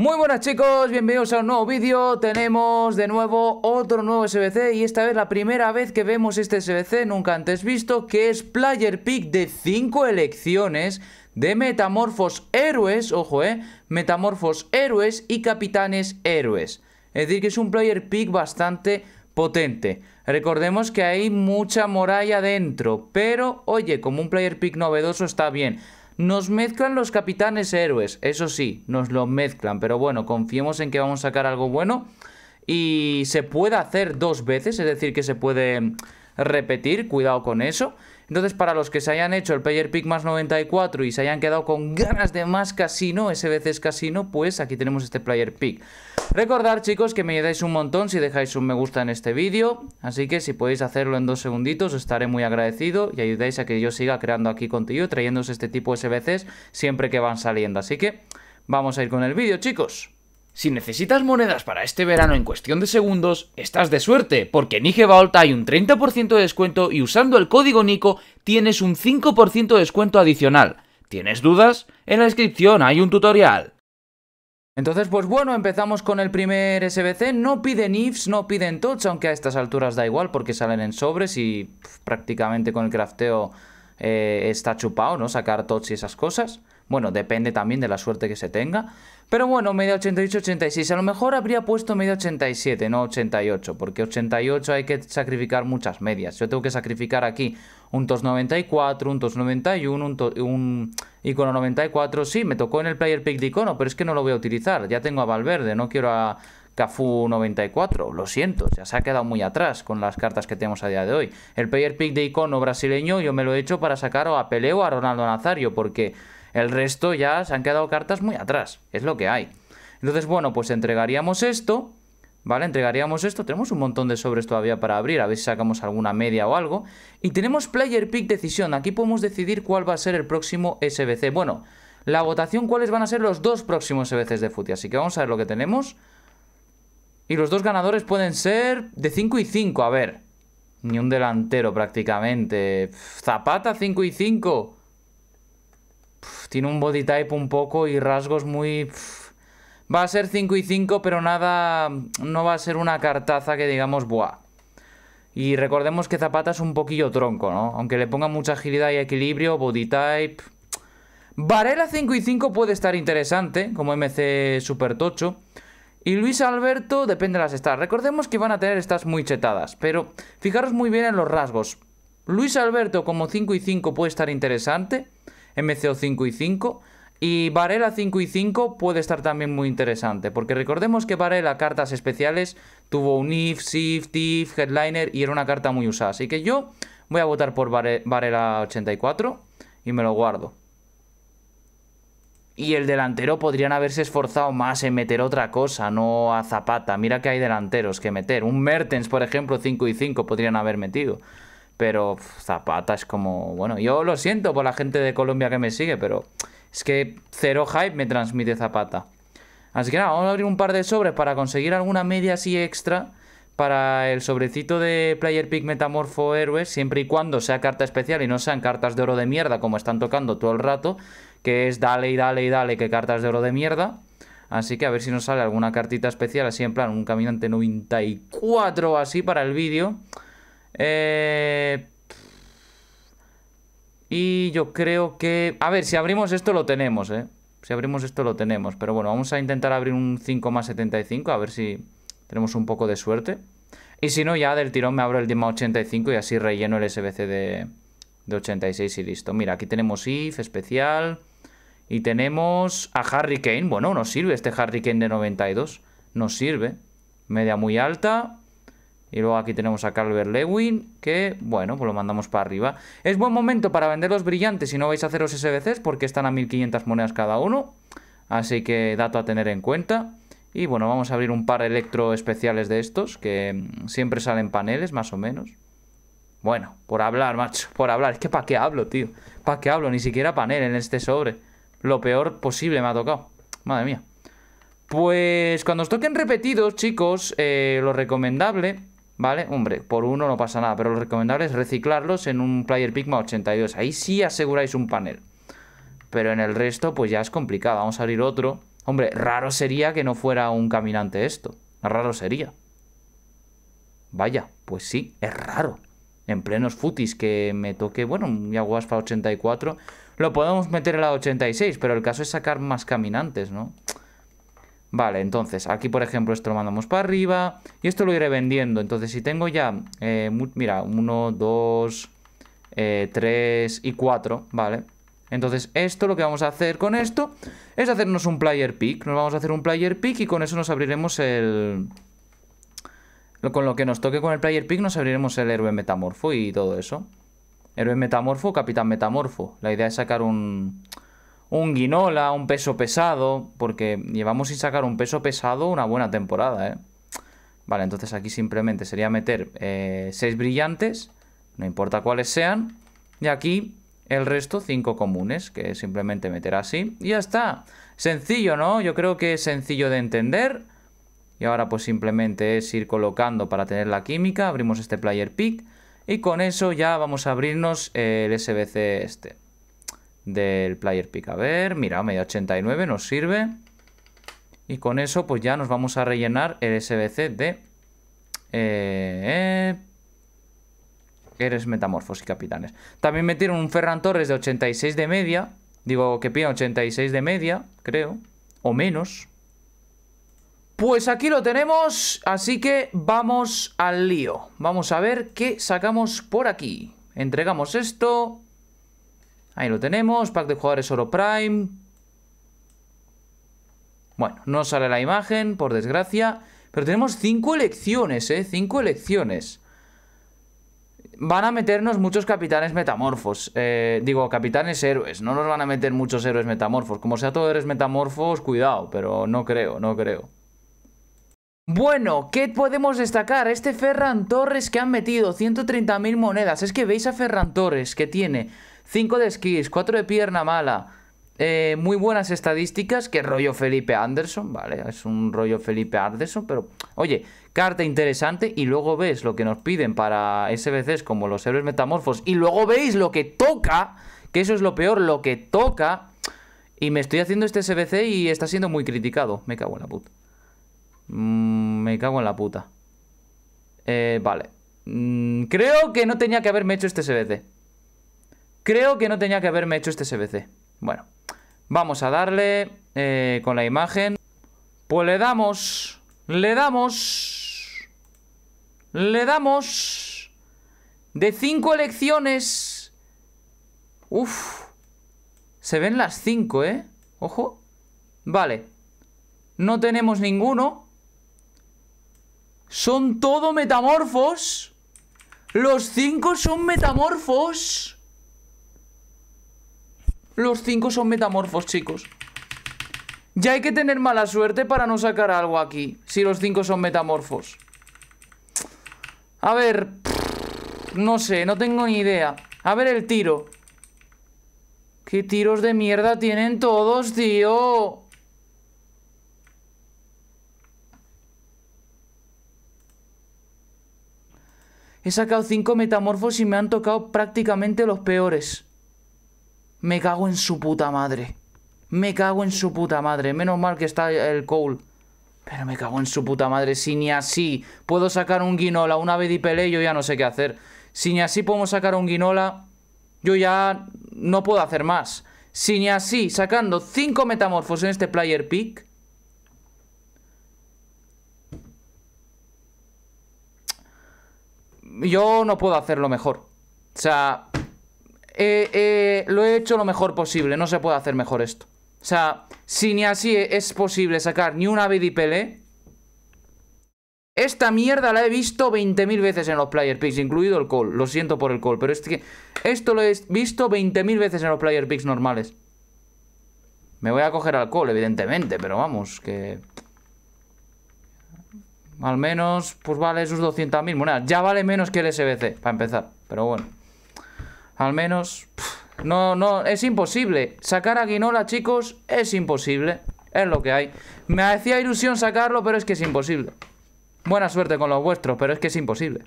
Muy buenas chicos, bienvenidos a un nuevo vídeo Tenemos de nuevo otro nuevo SBC Y esta vez la primera vez que vemos este SBC Nunca antes visto Que es Player Pick de 5 elecciones De Metamorfos Héroes Ojo eh, Metamorfos Héroes y Capitanes Héroes Es decir que es un Player Pick bastante potente Recordemos que hay mucha moralla dentro Pero oye, como un Player Pick novedoso está bien nos mezclan los capitanes héroes, eso sí, nos lo mezclan, pero bueno, confiemos en que vamos a sacar algo bueno y se puede hacer dos veces, es decir, que se puede repetir, cuidado con eso. Entonces, para los que se hayan hecho el player pick más 94 y se hayan quedado con ganas de más casino, ese veces casino, pues aquí tenemos este player pick. Recordad, chicos, que me ayudáis un montón si dejáis un me gusta en este vídeo. Así que si podéis hacerlo en dos segunditos, estaré muy agradecido y ayudáis a que yo siga creando aquí contenido, trayéndose este tipo de SBCs siempre que van saliendo. Así que vamos a ir con el vídeo, chicos. Si necesitas monedas para este verano en cuestión de segundos, estás de suerte, porque en IG hay un 30% de descuento y usando el código NICO tienes un 5% de descuento adicional. ¿Tienes dudas? En la descripción hay un tutorial. Entonces, pues bueno, empezamos con el primer SBC. No piden IFs, no piden TOTS, aunque a estas alturas da igual porque salen en sobres y prácticamente con el crafteo eh, está chupado, ¿no? Sacar TOTS y esas cosas. Bueno, depende también de la suerte que se tenga. Pero bueno, media 88-86. A lo mejor habría puesto media 87, no 88. Porque 88 hay que sacrificar muchas medias. Yo tengo que sacrificar aquí un 2.94, 94, un TOS 91, un, icono 94. Sí, me tocó en el player pick de icono, pero es que no lo voy a utilizar. Ya tengo a Valverde, no quiero a... Cafu 94, lo siento, ya se ha quedado muy atrás con las cartas que tenemos a día de hoy. El player pick de icono brasileño yo me lo he hecho para sacar a Peleo a Ronaldo Nazario, porque el resto ya se han quedado cartas muy atrás, es lo que hay. Entonces, bueno, pues entregaríamos esto, ¿vale? Entregaríamos esto, tenemos un montón de sobres todavía para abrir, a ver si sacamos alguna media o algo. Y tenemos Player Pick Decisión, aquí podemos decidir cuál va a ser el próximo SBC. Bueno, la votación, cuáles van a ser los dos próximos SBCs de Futi, así que vamos a ver lo que tenemos. Y los dos ganadores pueden ser de 5 y 5, a ver. Ni un delantero prácticamente. Zapata 5 y 5 tiene un body type un poco y rasgos muy... Va a ser 5 y 5, pero nada... No va a ser una cartaza que digamos, buah. Y recordemos que Zapata es un poquillo tronco, ¿no? Aunque le ponga mucha agilidad y equilibrio, body type... Varela 5 y 5 puede estar interesante, como MC Super Tocho. Y Luis Alberto depende de las stars. Recordemos que van a tener estas muy chetadas, pero fijaros muy bien en los rasgos. Luis Alberto como 5 y 5 puede estar interesante. MCO 5 y 5. Y Varela 5 y 5 puede estar también muy interesante, porque recordemos que Varela cartas especiales tuvo un IF, Shift, If, Headliner y era una carta muy usada. Así que yo voy a votar por Varela 84 y me lo guardo. Y el delantero podrían haberse esforzado más en meter otra cosa, no a Zapata. Mira que hay delanteros que meter. Un Mertens, por ejemplo, 5 y 5 podrían haber metido. Pero Zapata es como, bueno, yo lo siento por la gente de Colombia que me sigue, pero es que cero hype me transmite Zapata. Así que nada, vamos a abrir un par de sobres para conseguir alguna media así extra para el sobrecito de Player Pick Metamorfo Héroes, siempre y cuando sea carta especial y no sean cartas de oro de mierda como están tocando todo el rato, que es dale y dale y dale que cartas de oro de mierda. Así que a ver si nos sale alguna cartita especial, así en plan un caminante 94 o así para el vídeo. Eh, y yo creo que... A ver, si abrimos esto lo tenemos, ¿eh? Si abrimos esto lo tenemos. Pero bueno, vamos a intentar abrir un 5 más 75, a ver si tenemos un poco de suerte. Y si no, ya del tirón me abro el 10 más 85 y así relleno el SBC de, de 86 y listo. Mira, aquí tenemos IF especial. Y tenemos a Harry Kane. Bueno, nos sirve este Harry Kane de 92. Nos sirve. Media muy alta. Y luego aquí tenemos a Calvert Lewin, que bueno, pues lo mandamos para arriba. Es buen momento para vender los brillantes si no vais a hacer los SBCs porque están a 1500 monedas cada uno. Así que dato a tener en cuenta. Y bueno, vamos a abrir un par electro especiales de estos, que mm, siempre salen paneles, más o menos. Bueno, por hablar, macho, por hablar. Es que ¿para qué hablo, tío? ¿Para qué hablo? Ni siquiera panel en este sobre. Lo peor posible me ha tocado. Madre mía. Pues cuando os toquen repetidos, chicos, eh, lo recomendable ¿vale? Hombre, por uno no pasa nada, pero lo recomendable es reciclarlos en un Player Pigma 82. Ahí sí aseguráis un panel. Pero en el resto, pues ya es complicado. Vamos a abrir otro. Hombre, raro sería que no fuera un caminante esto. Raro sería. Vaya, pues sí, es raro. En plenos futis que me toque, bueno, un Yaguaspa 84. Lo podemos meter en la 86, pero el caso es sacar más caminantes, ¿no? Vale, entonces aquí por ejemplo esto lo mandamos para arriba y esto lo iré vendiendo. Entonces si tengo ya, eh, mira, 1, 2, 3 y 4, ¿vale? Entonces esto lo que vamos a hacer con esto es hacernos un player pick. Nos vamos a hacer un player pick y con eso nos abriremos el... Con lo que nos toque con el player pick nos abriremos el héroe metamorfo y todo eso. Héroe metamorfo, capitán metamorfo. La idea es sacar un un guinola, un peso pesado, porque llevamos sin sacar un peso pesado una buena temporada, ¿eh? Vale, entonces aquí simplemente sería meter 6 eh, brillantes, no importa cuáles sean, y aquí el resto cinco comunes, que simplemente meter así, y ya está. Sencillo, ¿no? Yo creo que es sencillo de entender. Y ahora pues simplemente es ir colocando para tener la química, abrimos este player pick, y con eso ya vamos a abrirnos el SBC este del player pick. A ver, mira, media 89 nos sirve. Y con eso pues ya nos vamos a rellenar el SBC de... Eh, eres metamorfos y capitanes. También metieron un Ferran Torres de 86 de media. Digo, que pide 86 de media, creo. O menos. Pues aquí lo tenemos, así que vamos al lío. Vamos a ver qué sacamos por aquí. Entregamos esto, Ahí lo tenemos, pack de jugadores oro prime. Bueno, no sale la imagen, por desgracia. Pero tenemos cinco elecciones, ¿eh? Cinco elecciones. Van a meternos muchos capitanes metamorfos. Eh, digo, capitanes héroes. No nos van a meter muchos héroes metamorfos. Como sea todo eres metamorfos, cuidado. Pero no creo, no creo. Bueno, ¿qué podemos destacar? Este Ferran Torres que han metido 130.000 monedas. Es que veis a Ferran Torres que tiene 5 de skis, 4 de pierna mala. Eh, muy buenas estadísticas, que rollo Felipe Anderson, ¿vale? Es un rollo Felipe Anderson, pero oye, carta interesante y luego ves lo que nos piden para SBCs como los héroes metamorfos y luego veis lo que toca, que eso es lo peor, lo que toca. Y me estoy haciendo este SBC y está siendo muy criticado. Me cago en la puta. Mm, me cago en la puta. Eh, vale. Mm, creo que no tenía que haberme hecho este SBC. Creo que no tenía que haberme hecho este SBC. Bueno, vamos a darle eh, con la imagen. Pues le damos, le damos, le damos de cinco elecciones. Uf, se ven las cinco, ¿eh? Ojo. Vale, no tenemos ninguno. Son todo metamorfos. Los cinco son metamorfos. Los cinco son metamorfos, chicos. Ya hay que tener mala suerte para no sacar algo aquí. Si los cinco son metamorfos. A ver... No sé, no tengo ni idea. A ver el tiro. ¿Qué tiros de mierda tienen todos, tío? He sacado cinco metamorfos y me han tocado prácticamente los peores. Me cago en su puta madre. Me cago en su puta madre. Menos mal que está el Cole. Pero me cago en su puta madre. Si ni así puedo sacar un guinola, una pelé, yo ya no sé qué hacer. Si ni así podemos sacar un guinola, yo ya no puedo hacer más. Si ni así, sacando 5 metamorfos en este player pick. Yo no puedo hacerlo mejor. O sea, eh, eh, lo he hecho lo mejor posible, no se puede hacer mejor esto. O sea, si ni así e, es posible sacar ni una BDPL, esta mierda la he visto 20.000 veces en los player picks, incluido el call. Lo siento por el call, pero es que esto lo he visto 20.000 veces en los player picks normales. Me voy a coger al call, evidentemente, pero vamos, que... Al menos, pues vale sus 200.000 monedas. Ya vale menos que el SBC, para empezar, pero bueno. Al menos... no, no, es imposible. Sacar a Guinola, chicos, es imposible. Es lo que hay. Me hacía ilusión sacarlo, pero es que es imposible. Buena suerte con los vuestros, pero es que es imposible.